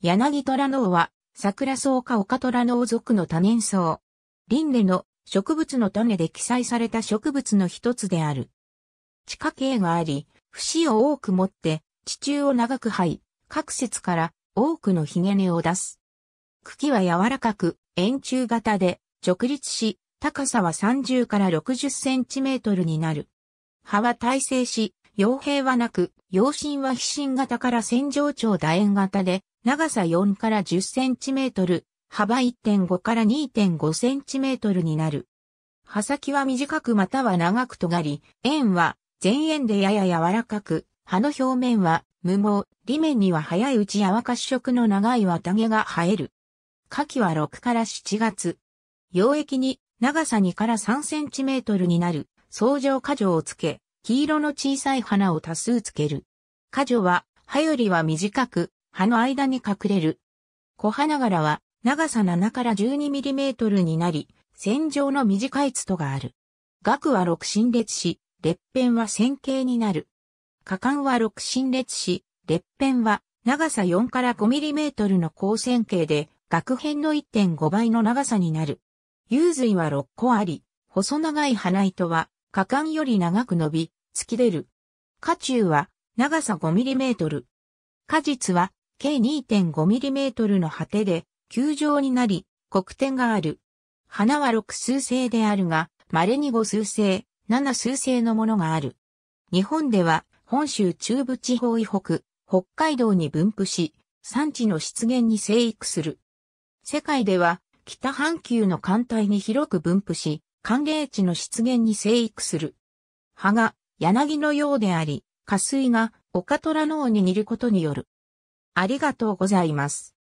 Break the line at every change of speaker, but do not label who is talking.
柳虎脳は、桜草か丘虎脳属の多年草。輪廻の植物の種で記載された植物の一つである。地下茎があり、節を多く持って、地中を長く這い、各節から多くのひげ根を出す。茎は柔らかく、円柱型で、直立し、高さは30から60センチメートルになる。葉は耐性し、傭兵はなく、陽心は飛信型から線状長楕円型で、長さ4から10センチメートル、幅1.5から2.5センチメートルになる。刃先は短くまたは長く尖り、円は前円でやや柔らかく、刃の表面は無毛、裏面には早いうちかし色の長い綿毛が生える。夏季は6から7月。溶液に長さ2から3センチメートルになる相乗果樹をつけ、黄色の小さい花を多数つける。果樹は、葉よりは短く、葉の間に隠れる。小花柄は長さ7から1 2トルになり、線状の短い筒がある。額は六針列し、列片は線形になる。果敢は六針列し、列片は長さ4から5トルの高線形で、額辺の1.5倍の長さになる。幽髄は6個あり、細長い花糸は果敢より長く伸び、突き出る。花中は長さ5トル。果実は計 2.5mm の果てで、球状になり、黒点がある。花は6数星であるが、稀に5数星、7数星のものがある。日本では、本州中部地方以北、北海道に分布し、産地の湿原に生育する。世界では、北半球の艦隊に広く分布し、寒冷地の湿原に生育する。葉が柳のようであり、下水がオカトラ脳に似ることによる。ありがとうございます。